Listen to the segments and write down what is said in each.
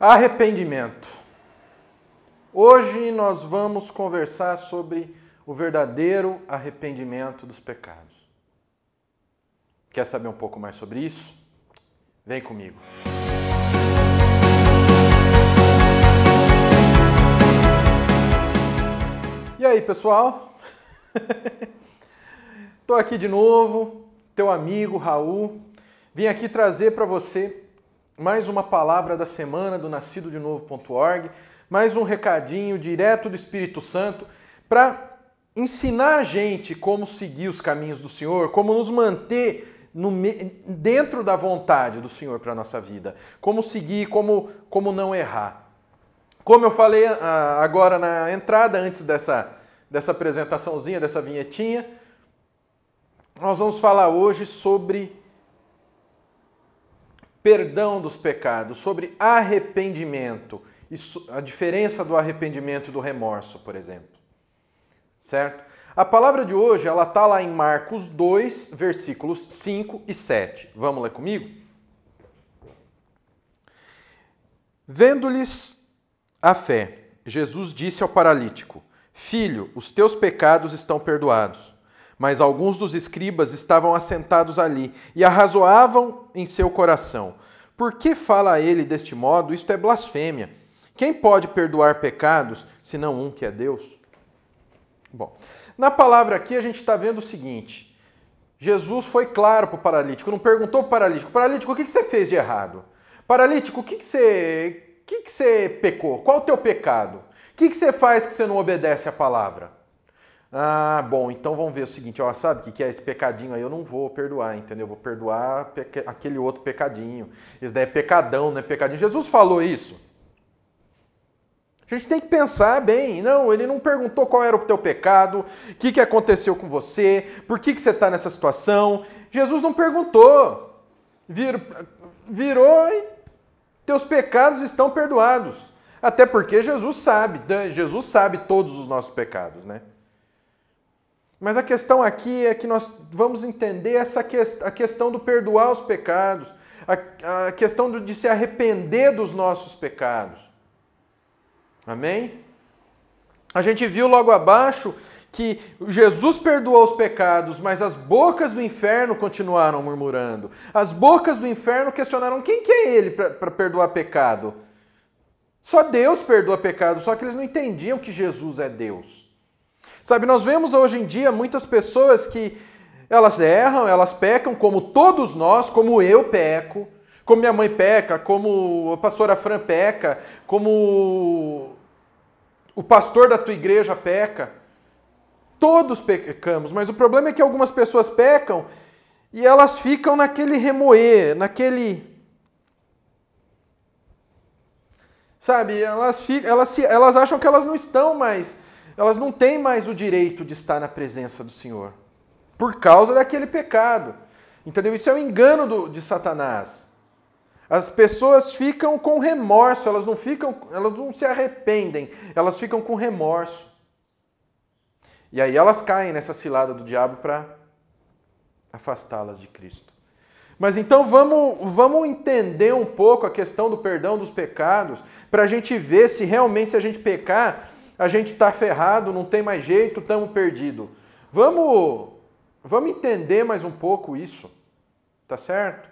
Arrependimento. Hoje nós vamos conversar sobre o verdadeiro arrependimento dos pecados. Quer saber um pouco mais sobre isso? Vem comigo. E aí, pessoal? Estou aqui de novo, teu amigo Raul. Vim aqui trazer para você mais uma palavra da semana do nascido de novo.org, mais um recadinho direto do Espírito Santo para ensinar a gente como seguir os caminhos do Senhor, como nos manter no, dentro da vontade do Senhor para a nossa vida, como seguir, como, como não errar. Como eu falei ah, agora na entrada, antes dessa, dessa apresentaçãozinha, dessa vinhetinha, nós vamos falar hoje sobre perdão dos pecados, sobre arrependimento, Isso, a diferença do arrependimento e do remorso, por exemplo. Certo? A palavra de hoje, ela está lá em Marcos 2, versículos 5 e 7. Vamos ler comigo? Vendo-lhes a fé, Jesus disse ao paralítico: Filho, os teus pecados estão perdoados. Mas alguns dos escribas estavam assentados ali e arrazoavam em seu coração: Por que fala ele deste modo? Isto é blasfêmia. Quem pode perdoar pecados senão um que é Deus? Bom, na palavra aqui a gente está vendo o seguinte: Jesus foi claro para o paralítico, não perguntou para o paralítico: Paralítico, o que, você fez de errado? Paralítico, o que, você. O que, você pecou? Qual o teu pecado? O que você faz que você não obedece à palavra? Ah, bom, então vamos ver o seguinte, ó, sabe o que, que é esse pecadinho aí? Eu não vou perdoar, entendeu? Eu vou perdoar aquele outro pecadinho. Isso daí é pecadão, né? Pecadinho. Jesus falou isso. A gente tem que pensar bem. Não, ele não perguntou qual era o teu pecado, o que, que aconteceu com você, por que, que você está nessa situação. Jesus não perguntou. Vir, virou e teus pecados estão perdoados. Até porque Jesus sabe, né? Jesus sabe todos os nossos pecados, né? Mas a questão aqui é que nós vamos entender essa que, a questão do perdoar os pecados, a, a questão do, de se arrepender dos nossos pecados. Amém? A gente viu logo abaixo que Jesus perdoou os pecados, mas as bocas do inferno continuaram murmurando. As bocas do inferno questionaram quem que é ele para perdoar pecado. Só Deus perdoa pecado, só que eles não entendiam que Jesus é Deus. Sabe, nós vemos hoje em dia muitas pessoas que elas erram, elas pecam, como todos nós, como eu peco, como minha mãe peca, como a pastora Fran peca, como o pastor da tua igreja peca. Todos pecamos, mas o problema é que algumas pessoas pecam e elas ficam naquele remoer, naquele. Sabe, elas, ficam, elas, elas acham que elas não estão mais elas não têm mais o direito de estar na presença do Senhor por causa daquele pecado. Entendeu? Isso é um engano do, de Satanás. As pessoas ficam com remorso, elas não ficam, elas não se arrependem, elas ficam com remorso. E aí elas caem nessa cilada do diabo para afastá-las de Cristo. Mas então vamos, vamos entender um pouco a questão do perdão dos pecados, para a gente ver se realmente, se a gente pecar, a gente está ferrado, não tem mais jeito, estamos perdidos. Vamos, vamos entender mais um pouco isso, tá certo?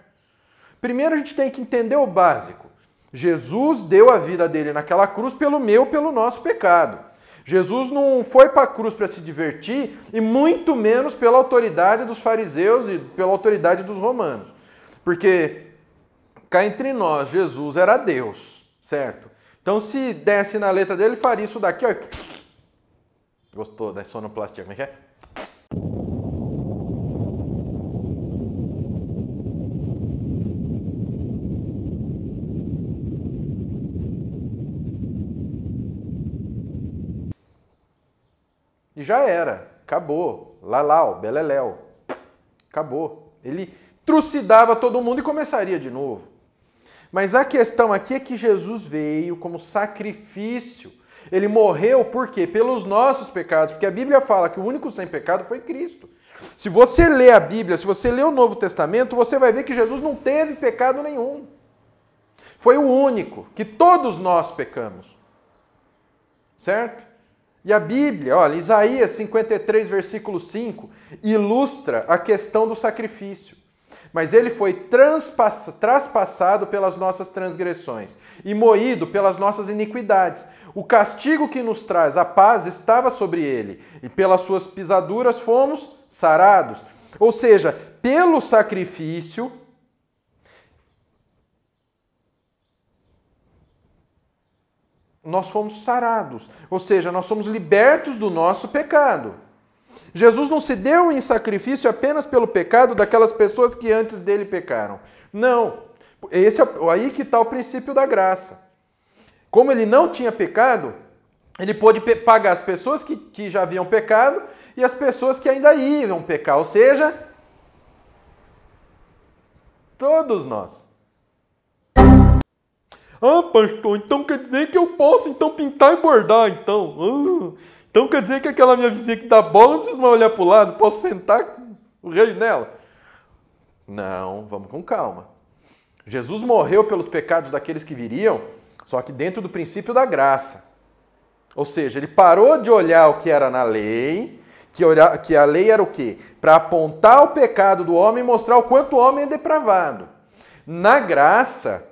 Primeiro a gente tem que entender o básico. Jesus deu a vida dele naquela cruz pelo meu, pelo nosso pecado. Jesus não foi para a cruz para se divertir e muito menos pela autoridade dos fariseus e pela autoridade dos romanos. Porque cá entre nós, Jesus era Deus, certo? Então, se desse na letra dele, faria isso daqui, ó. Gostou né? sonoplastia? Como é que é? E já era. Acabou. Lalau, beleléu. Acabou. Ele trucidava todo mundo e começaria de novo. Mas a questão aqui é que Jesus veio como sacrifício. Ele morreu por quê? Pelos nossos pecados, porque a Bíblia fala que o único sem pecado foi Cristo. Se você lê a Bíblia, se você lê o Novo Testamento, você vai ver que Jesus não teve pecado nenhum. Foi o único que todos nós pecamos. Certo? E a Bíblia, olha, Isaías 53, versículo 5, ilustra a questão do sacrifício mas ele foi traspassado pelas nossas transgressões e moído pelas nossas iniquidades. O castigo que nos traz a paz estava sobre ele, e pelas suas pisaduras fomos sarados. Ou seja, pelo sacrifício nós fomos sarados, ou seja, nós somos libertos do nosso pecado. Jesus não se deu em sacrifício apenas pelo pecado daquelas pessoas que antes dele pecaram. Não. Esse é, aí que está o princípio da graça. Como ele não tinha pecado, ele pôde pagar as pessoas que, que já haviam pecado e as pessoas que ainda iam pecar. Ou seja, todos nós. Ah, pastor, então quer dizer que eu posso então pintar e bordar, então. Ah. Então quer dizer que aquela minha vizinha que dá bola não precisa mais olhar pro lado, posso sentar o rei nela? Não, vamos com calma. Jesus morreu pelos pecados daqueles que viriam, só que dentro do princípio da graça. Ou seja, ele parou de olhar o que era na lei, que, a lei era o quê? Para apontar o pecado do homem e mostrar o quanto o homem é depravado. Na graça,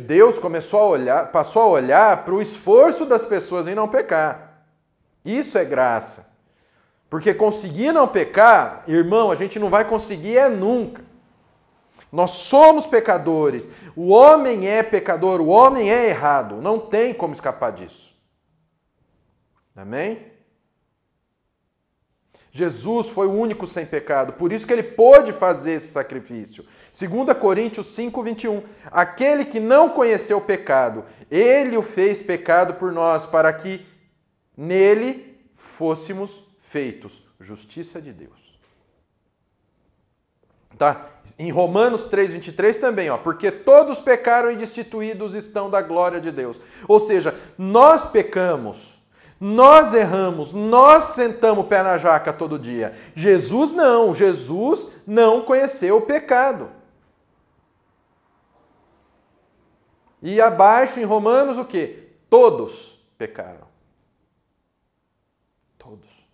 Deus começou a olhar, passou a olhar para o esforço das pessoas em não pecar. Isso é graça. Porque conseguir não pecar, irmão, a gente não vai conseguir é nunca. Nós somos pecadores. O homem é pecador, o homem é errado. Não tem como escapar disso. Amém? Jesus foi o único sem pecado, por isso que ele pôde fazer esse sacrifício. 2 Coríntios 5, 21. Aquele que não conheceu o pecado, ele o fez pecado por nós, para que nele fôssemos feitos justiça de Deus. Tá? Em Romanos 3:23 também, ó, porque todos pecaram e destituídos estão da glória de Deus. Ou seja, nós pecamos, nós erramos, nós sentamos o pé na jaca todo dia. Jesus não, Jesus não conheceu o pecado. E abaixo em Romanos o que? Todos pecaram. Todos.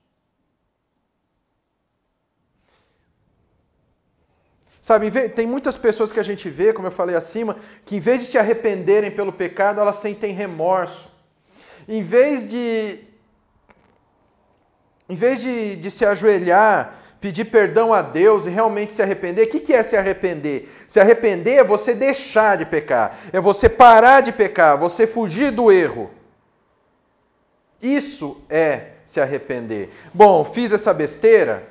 Sabe, tem muitas pessoas que a gente vê, como eu falei acima, que em vez de se arrependerem pelo pecado, elas sentem remorso. Em vez de. Em vez de, de se ajoelhar, pedir perdão a Deus e realmente se arrepender, o que, que é se arrepender? Se arrepender é você deixar de pecar, é você parar de pecar, você fugir do erro. Isso é se arrepender. Bom, fiz essa besteira.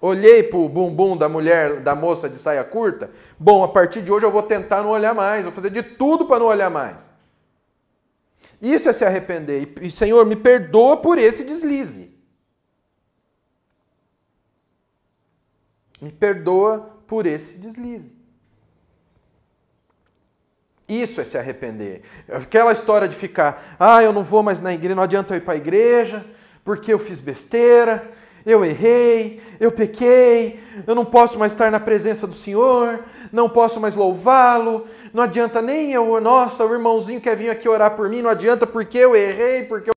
Olhei para o bumbum da mulher, da moça de saia curta. Bom, a partir de hoje eu vou tentar não olhar mais, vou fazer de tudo para não olhar mais. Isso é se arrepender. E, Senhor, me perdoa por esse deslize. Me perdoa por esse deslize. Isso é se arrepender. Aquela história de ficar, ah, eu não vou mais na igreja, não adianta eu ir para a igreja, porque eu fiz besteira, eu errei, eu pequei, eu não posso mais estar na presença do Senhor, não posso mais louvá-lo, não adianta nem eu, nossa, o irmãozinho quer vir aqui orar por mim, não adianta porque eu errei, porque eu.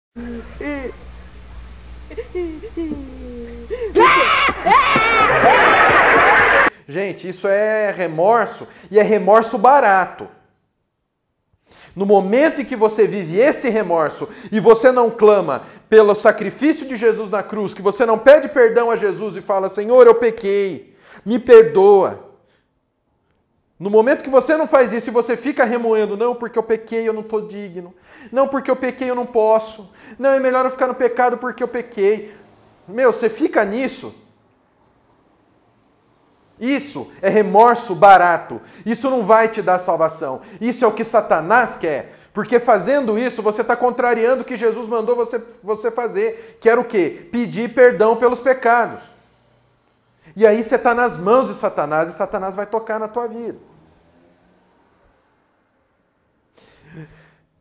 Gente, isso é remorso e é remorso barato. No momento em que você vive esse remorso e você não clama pelo sacrifício de Jesus na cruz, que você não pede perdão a Jesus e fala: Senhor, eu pequei, me perdoa. No momento que você não faz isso e você fica remoendo, não, porque eu pequei, eu não estou digno. Não, porque eu pequei, eu não posso. Não, é melhor eu ficar no pecado porque eu pequei. Meu, você fica nisso, isso é remorso barato. Isso não vai te dar salvação. Isso é o que Satanás quer. Porque fazendo isso, você está contrariando o que Jesus mandou você, você fazer. Que era o quê? Pedir perdão pelos pecados. E aí você está nas mãos de Satanás e Satanás vai tocar na tua vida.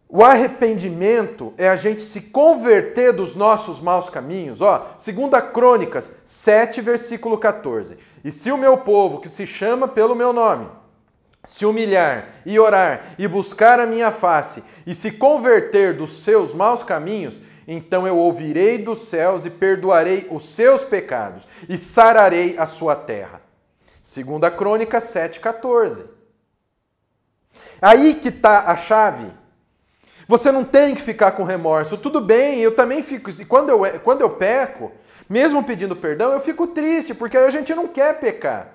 O arrependimento é a gente se converter dos nossos maus caminhos. Ó, segunda Crônicas 7, versículo 14. E se o meu povo, que se chama pelo meu nome, se humilhar e orar e buscar a minha face e se converter dos seus maus caminhos, então eu ouvirei dos céus e perdoarei os seus pecados e sararei a sua terra. Segunda Crônica 7:14. Aí que está a chave. Você não tem que ficar com remorso. Tudo bem, eu também fico. Quando eu, quando eu peco, mesmo pedindo perdão, eu fico triste, porque a gente não quer pecar.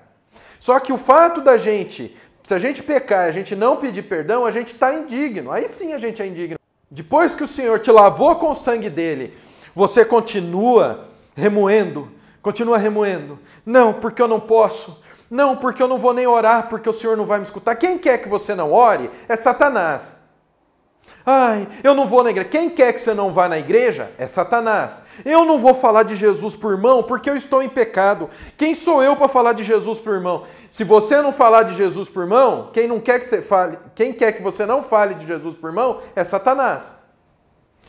Só que o fato da gente, se a gente pecar e a gente não pedir perdão, a gente está indigno. Aí sim a gente é indigno. Depois que o Senhor te lavou com o sangue dele, você continua remoendo, continua remoendo. Não, porque eu não posso. Não, porque eu não vou nem orar, porque o Senhor não vai me escutar. Quem quer que você não ore é Satanás. Ai, eu não vou na igreja. Quem quer que você não vá na igreja é Satanás. Eu não vou falar de Jesus por irmão porque eu estou em pecado. Quem sou eu para falar de Jesus por irmão? Se você não falar de Jesus por irmão, quem não quer que você fale, quem quer que você não fale de Jesus por irmão é Satanás.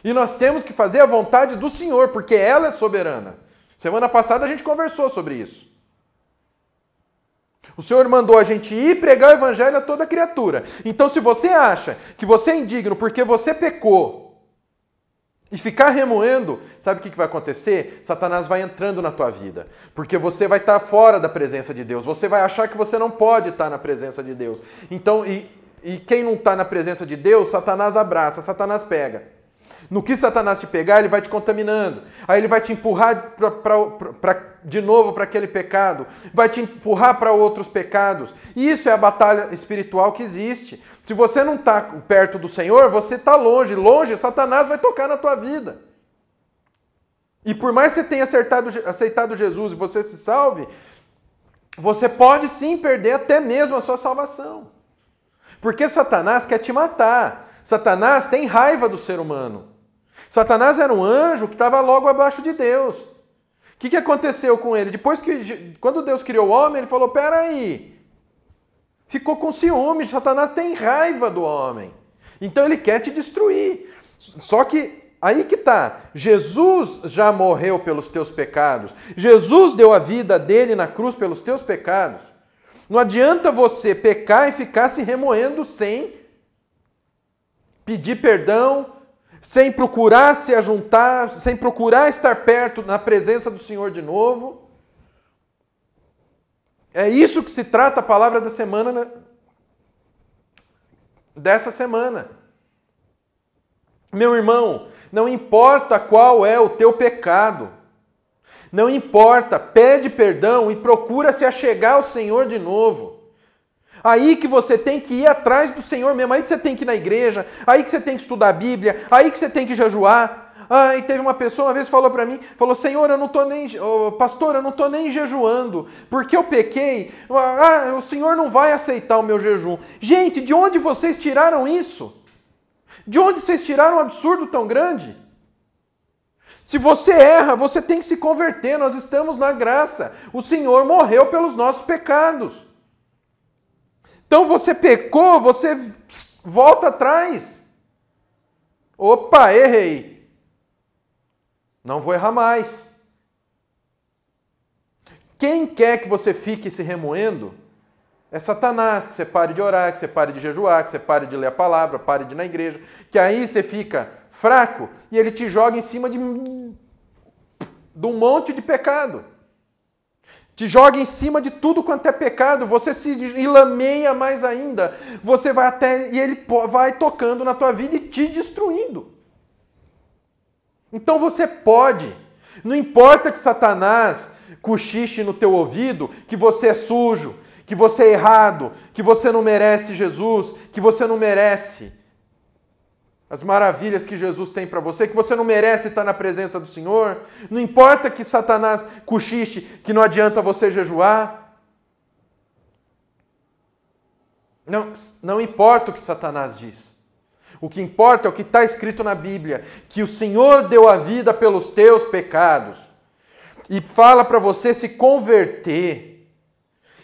E nós temos que fazer a vontade do Senhor, porque ela é soberana. Semana passada a gente conversou sobre isso. O Senhor mandou a gente ir pregar o evangelho a toda criatura. Então, se você acha que você é indigno porque você pecou e ficar remoendo, sabe o que vai acontecer? Satanás vai entrando na tua vida. Porque você vai estar tá fora da presença de Deus. Você vai achar que você não pode estar tá na presença de Deus. Então, e, e quem não está na presença de Deus, Satanás abraça, Satanás pega. No que Satanás te pegar, ele vai te contaminando. Aí ele vai te empurrar pra, pra, pra, de novo para aquele pecado, vai te empurrar para outros pecados. Isso é a batalha espiritual que existe. Se você não está perto do Senhor, você está longe. Longe, Satanás vai tocar na tua vida. E por mais que você tenha acertado, aceitado Jesus e você se salve, você pode sim perder até mesmo a sua salvação. Porque Satanás quer te matar. Satanás tem raiva do ser humano. Satanás era um anjo que estava logo abaixo de Deus. O que, que aconteceu com ele? Depois que, quando Deus criou o homem, ele falou: peraí, ficou com ciúme. Satanás tem raiva do homem. Então ele quer te destruir. Só que aí que tá. Jesus já morreu pelos teus pecados. Jesus deu a vida dele na cruz pelos teus pecados. Não adianta você pecar e ficar se remoendo sem pedir perdão, sem procurar se ajuntar, sem procurar estar perto na presença do Senhor de novo. É isso que se trata a palavra da semana né? dessa semana. Meu irmão, não importa qual é o teu pecado, não importa, pede perdão e procura se achegar ao Senhor de novo. Aí que você tem que ir atrás do Senhor mesmo, aí que você tem que ir na igreja, aí que você tem que estudar a Bíblia, aí que você tem que jejuar. Ah, e teve uma pessoa uma vez falou para mim, falou: "Senhor, eu não tô nem, oh, pastor, eu não tô nem jejuando, porque eu pequei. Ah, ah, o Senhor não vai aceitar o meu jejum". Gente, de onde vocês tiraram isso? De onde vocês tiraram um absurdo tão grande? Se você erra, você tem que se converter. Nós estamos na graça. O Senhor morreu pelos nossos pecados. Então você pecou, você volta atrás. Opa, errei. Não vou errar mais. Quem quer que você fique se remoendo é Satanás, que você pare de orar, que você pare de jejuar, que você pare de ler a palavra, pare de ir na igreja, que aí você fica fraco e ele te joga em cima de, de um monte de pecado te joga em cima de tudo quanto é pecado, você se ilameia mais ainda, você vai até e ele vai tocando na tua vida e te destruindo. Então você pode, não importa que Satanás cochiche no teu ouvido que você é sujo, que você é errado, que você não merece Jesus, que você não merece as maravilhas que Jesus tem para você, que você não merece estar na presença do Senhor. Não importa que Satanás cochiche, que não adianta você jejuar. Não, não importa o que Satanás diz. O que importa é o que está escrito na Bíblia: que o Senhor deu a vida pelos teus pecados. E fala para você se converter.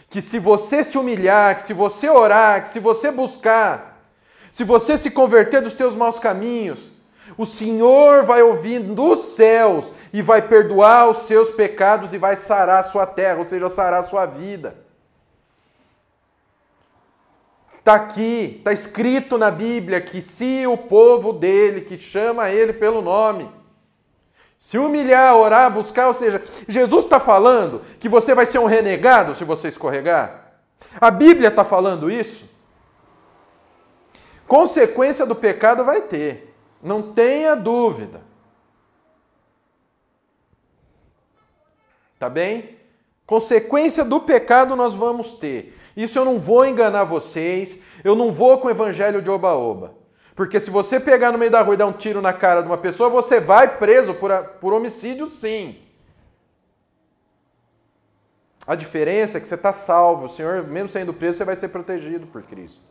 Que se você se humilhar, que se você orar, que se você buscar, se você se converter dos teus maus caminhos, o Senhor vai ouvir dos céus e vai perdoar os seus pecados e vai sarar a sua terra, ou seja, sarar a sua vida. Está aqui, está escrito na Bíblia que se o povo dele, que chama ele pelo nome, se humilhar, orar, buscar, ou seja, Jesus está falando que você vai ser um renegado se você escorregar. A Bíblia está falando isso. Consequência do pecado vai ter, não tenha dúvida. Tá bem? Consequência do pecado nós vamos ter. Isso eu não vou enganar vocês, eu não vou com o evangelho de oba-oba. Porque se você pegar no meio da rua e dar um tiro na cara de uma pessoa, você vai preso por, a, por homicídio, sim. A diferença é que você está salvo. O Senhor, mesmo sendo preso, você vai ser protegido por Cristo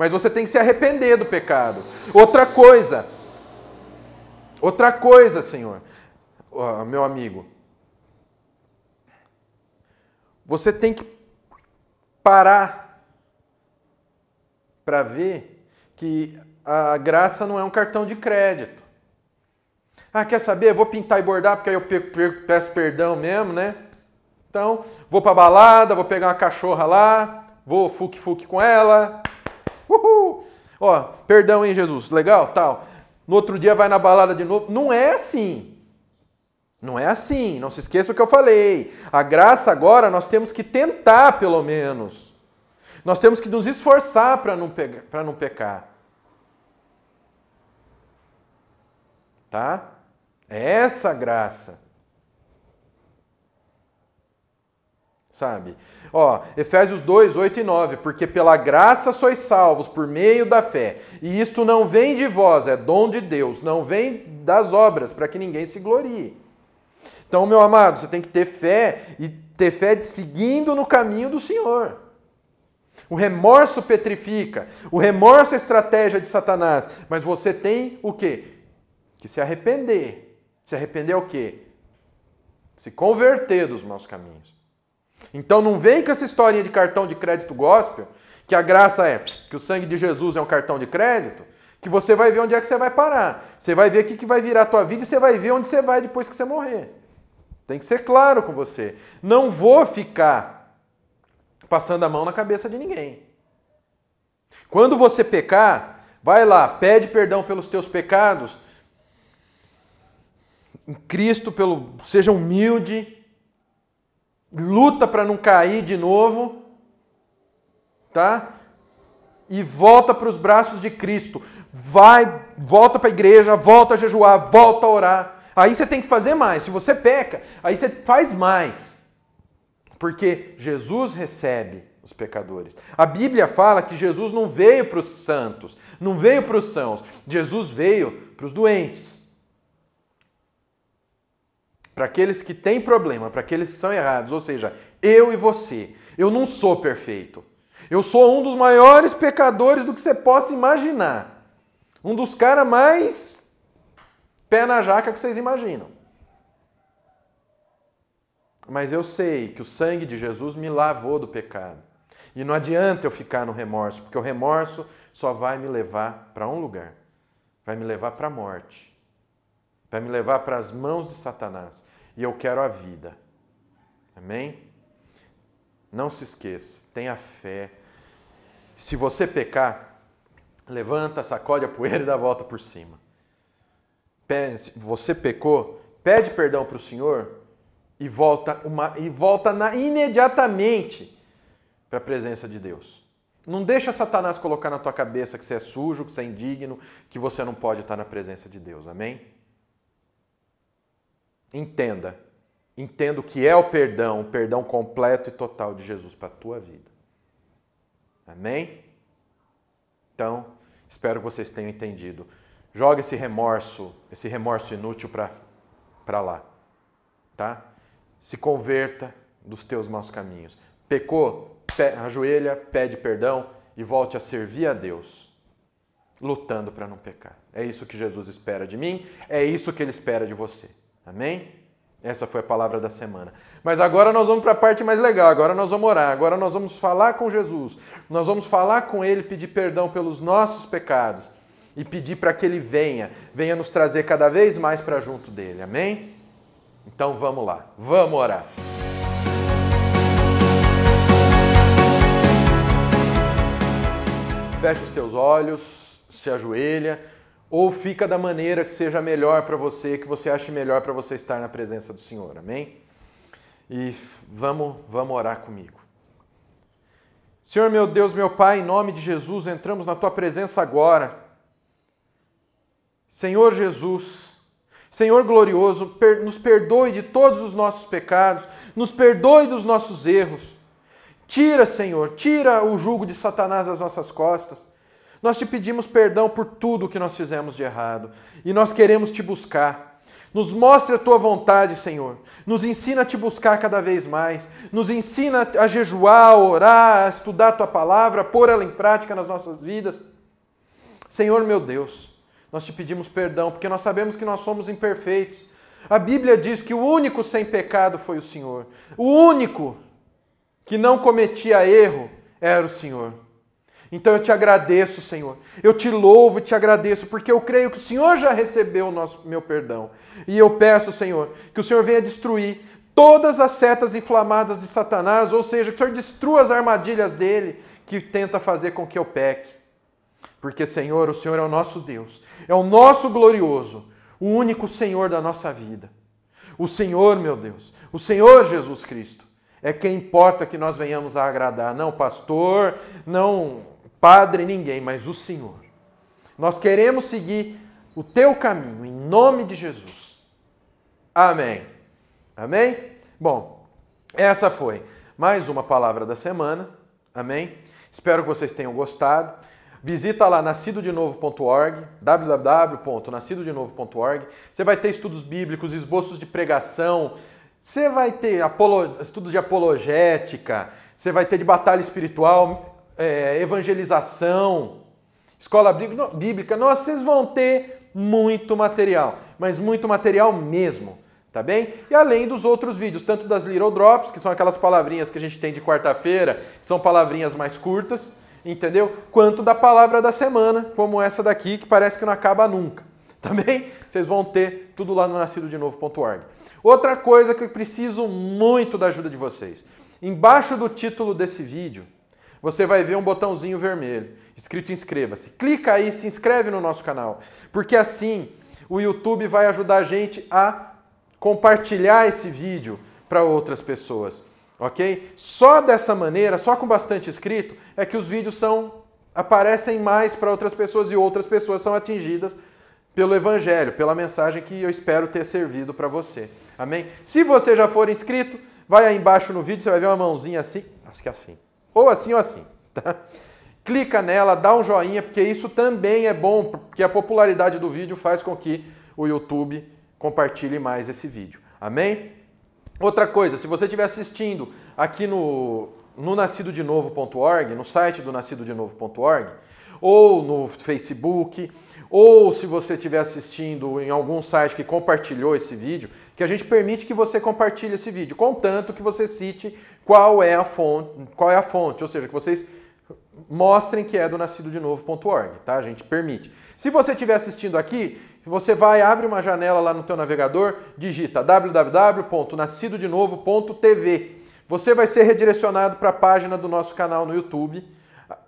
mas você tem que se arrepender do pecado. Outra coisa, outra coisa, Senhor, meu amigo, você tem que parar para ver que a graça não é um cartão de crédito. Ah, quer saber? Eu vou pintar e bordar porque aí eu peço perdão mesmo, né? Então, vou pra balada, vou pegar uma cachorra lá, vou fuque-fuque com ela, Uhul. Ó, perdão, hein, Jesus? Legal? Tal. No outro dia vai na balada de novo. Não é assim. Não é assim. Não se esqueça o que eu falei. A graça agora nós temos que tentar, pelo menos. Nós temos que nos esforçar para não, pegar, não pecar. Tá? É essa graça. sabe? Ó, Efésios 2, 8 e 9, porque pela graça sois salvos por meio da fé, e isto não vem de vós, é dom de Deus, não vem das obras, para que ninguém se glorie. Então, meu amado, você tem que ter fé e ter fé de seguindo no caminho do Senhor. O remorso petrifica, o remorso é estratégia de Satanás, mas você tem o quê? Que se arrepender. Se arrepender é o quê? Se converter dos maus caminhos. Então não vem com essa historinha de cartão de crédito gospel, que a graça é que o sangue de Jesus é um cartão de crédito, que você vai ver onde é que você vai parar. Você vai ver o que, que vai virar a tua vida e você vai ver onde você vai depois que você morrer. Tem que ser claro com você. Não vou ficar passando a mão na cabeça de ninguém. Quando você pecar, vai lá, pede perdão pelos teus pecados. Em Cristo, pelo, seja humilde, luta para não cair de novo, tá? E volta para os braços de Cristo. Vai, volta para a igreja, volta a jejuar, volta a orar. Aí você tem que fazer mais. Se você peca, aí você faz mais. Porque Jesus recebe os pecadores. A Bíblia fala que Jesus não veio para os santos, não veio para os sãos. Jesus veio para os doentes para aqueles que têm problema, para aqueles que são errados, ou seja, eu e você. Eu não sou perfeito. Eu sou um dos maiores pecadores do que você possa imaginar. Um dos caras mais pé na jaca que vocês imaginam. Mas eu sei que o sangue de Jesus me lavou do pecado. E não adianta eu ficar no remorso, porque o remorso só vai me levar para um lugar vai me levar para a morte para me levar para as mãos de Satanás. E eu quero a vida. Amém? Não se esqueça, tenha fé. Se você pecar, levanta, sacode a poeira e dá a volta por cima. Pense, você pecou, pede perdão para o Senhor e volta, uma, e volta na, imediatamente para a presença de Deus. Não deixa Satanás colocar na tua cabeça que você é sujo, que você é indigno, que você não pode estar na presença de Deus. Amém? Entenda. Entenda o que é o perdão, o perdão completo e total de Jesus para a tua vida. Amém? Então, espero que vocês tenham entendido. Joga esse remorso, esse remorso inútil para lá. Tá? Se converta dos teus maus caminhos. Pecou, pe ajoelha, pede perdão e volte a servir a Deus, lutando para não pecar. É isso que Jesus espera de mim, é isso que ele espera de você. Amém? Essa foi a palavra da semana. Mas agora nós vamos para a parte mais legal. Agora nós vamos orar. Agora nós vamos falar com Jesus. Nós vamos falar com Ele, pedir perdão pelos nossos pecados e pedir para que Ele venha, venha nos trazer cada vez mais para junto dele. Amém? Então vamos lá. Vamos orar. Fecha os teus olhos, se ajoelha ou fica da maneira que seja melhor para você, que você ache melhor para você estar na presença do Senhor. Amém? E vamos, vamos orar comigo. Senhor meu Deus, meu Pai, em nome de Jesus, entramos na tua presença agora. Senhor Jesus, Senhor glorioso, per nos perdoe de todos os nossos pecados, nos perdoe dos nossos erros. Tira, Senhor, tira o jugo de Satanás das nossas costas. Nós te pedimos perdão por tudo que nós fizemos de errado e nós queremos te buscar. Nos mostre a tua vontade, Senhor. Nos ensina a te buscar cada vez mais. Nos ensina a jejuar, a orar, a estudar a tua palavra, a pôr ela em prática nas nossas vidas. Senhor meu Deus, nós te pedimos perdão porque nós sabemos que nós somos imperfeitos. A Bíblia diz que o único sem pecado foi o Senhor. O único que não cometia erro era o Senhor. Então eu te agradeço, Senhor. Eu te louvo e te agradeço, porque eu creio que o Senhor já recebeu o nosso, meu perdão. E eu peço, Senhor, que o Senhor venha destruir todas as setas inflamadas de Satanás, ou seja, que o Senhor destrua as armadilhas dele que tenta fazer com que eu peque. Porque, Senhor, o Senhor é o nosso Deus, é o nosso glorioso, o único Senhor da nossa vida. O Senhor, meu Deus, o Senhor Jesus Cristo é quem importa que nós venhamos a agradar, não pastor, não Padre, ninguém, mas o Senhor. Nós queremos seguir o teu caminho, em nome de Jesus. Amém. Amém? Bom, essa foi mais uma palavra da semana. Amém? Espero que vocês tenham gostado. Visita lá nascidodenovo.org, www.nascidodenovo.org. Você vai ter estudos bíblicos, esboços de pregação, você vai ter estudos de apologética, você vai ter de batalha espiritual, é, evangelização, escola bíblica, nossa, vocês vão ter muito material, mas muito material mesmo, tá bem? E além dos outros vídeos, tanto das Little Drops, que são aquelas palavrinhas que a gente tem de quarta-feira, são palavrinhas mais curtas, entendeu? Quanto da palavra da semana, como essa daqui, que parece que não acaba nunca. Também tá bem? vocês vão ter tudo lá no nascidodenovo.org. Outra coisa que eu preciso muito da ajuda de vocês. Embaixo do título desse vídeo, você vai ver um botãozinho vermelho escrito inscreva-se. Clica aí, se inscreve no nosso canal, porque assim o YouTube vai ajudar a gente a compartilhar esse vídeo para outras pessoas, ok? Só dessa maneira, só com bastante inscrito, é que os vídeos são aparecem mais para outras pessoas e outras pessoas são atingidas pelo Evangelho, pela mensagem que eu espero ter servido para você. Amém? Se você já for inscrito, vai aí embaixo no vídeo, você vai ver uma mãozinha assim, acho que é assim. Ou assim ou assim, tá? Clica nela, dá um joinha, porque isso também é bom, porque a popularidade do vídeo faz com que o YouTube compartilhe mais esse vídeo. Amém? Outra coisa, se você estiver assistindo aqui no, no nascidodenovo.org, no site do nascidodenovo.org, ou no Facebook, ou se você estiver assistindo em algum site que compartilhou esse vídeo, que a gente permite que você compartilhe esse vídeo, contanto que você cite qual é a fonte, qual é a fonte, ou seja, que vocês mostrem que é do novo.org, tá? A gente permite. Se você estiver assistindo aqui, você vai abre uma janela lá no teu navegador, digita www.nascidodenovo.tv. Você vai ser redirecionado para a página do nosso canal no YouTube,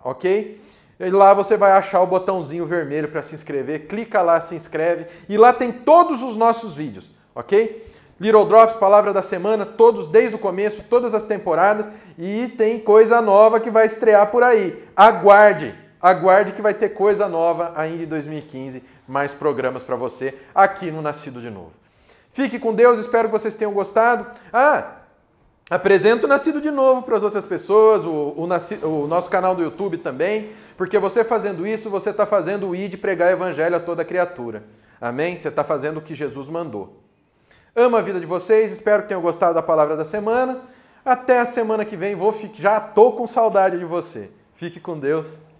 ok? E lá você vai achar o botãozinho vermelho para se inscrever. Clica lá, se inscreve. E lá tem todos os nossos vídeos, ok? Little Drops, palavra da semana, todos desde o começo, todas as temporadas. E tem coisa nova que vai estrear por aí. Aguarde! Aguarde que vai ter coisa nova ainda em 2015, mais programas para você aqui no Nascido de Novo. Fique com Deus, espero que vocês tenham gostado. Ah, apresento o Nascido de Novo para as outras pessoas, o, o, o nosso canal do YouTube também. Porque você fazendo isso, você está fazendo o ir de pregar o evangelho a toda criatura. Amém? Você está fazendo o que Jesus mandou. Amo a vida de vocês, espero que tenham gostado da palavra da semana. Até a semana que vem, vou já estou com saudade de você. Fique com Deus.